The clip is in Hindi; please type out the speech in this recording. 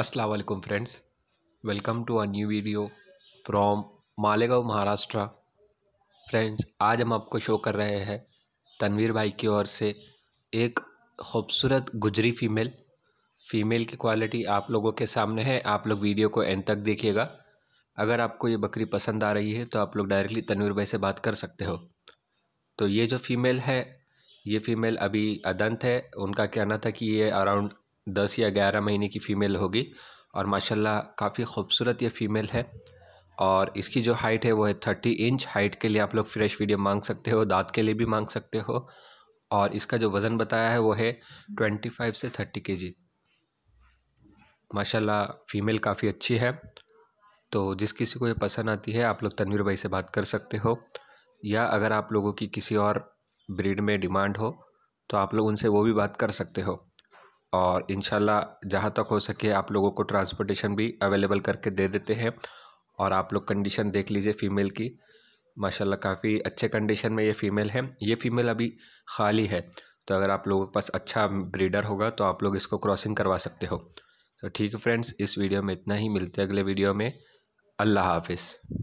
Aslam friends welcome to a new video from Malegaon Maharashtra friends आज हम आपको शो कर रहे हैं तनवीर भाई की ओर से एक खूबसूरत गुजरी फीमेल फीमेल की क्वालिटी आप लोगों के सामने है आप लोग वीडियो को एंड तक देखिएगा अगर आपको ये बकरी पसंद आ रही है तो आप लोग डायरेक्टली तनवीर भाई से बात कर सकते हो तो ये जो फीमेल है ये फीमेल अभी अदंत है उनका कहना था कि ये अराउंड दस या ग्यारह महीने की फ़ीमेल होगी और माशाल्लाह काफ़ी ख़ूबसूरत ये फ़ीमेल है और इसकी जो हाइट है वो है थर्टी इंच हाइट के लिए आप लोग फ्रेश वीडियो मांग सकते हो दांत के लिए भी मांग सकते हो और इसका जो वज़न बताया है वो है ट्वेंटी फाइव से थर्टी के जी माशाल्लाह फ़ीमेल काफ़ी अच्छी है तो जिस किसी को ये पसंद आती है आप लोग तनवीर भाई से बात कर सकते हो या अगर आप लोगों की किसी और ब्रीड में डिमांड हो तो आप लोग उनसे वो भी बात कर सकते हो और इन जहाँ तक हो सके आप लोगों को ट्रांसपोर्टेशन भी अवेलेबल करके दे देते हैं और आप लोग कंडीशन देख लीजिए फ़ीमेल की माशाल्लाह काफ़ी अच्छे कंडीशन में ये फ़ीमेल है ये फ़ीमेल अभी खाली है तो अगर आप लोगों के पास अच्छा ब्रीडर होगा तो आप लोग इसको क्रॉसिंग करवा सकते हो तो ठीक है फ्रेंड्स इस वीडियो में इतना ही मिलते हैं अगले वीडियो में अल्लाह हाफिज़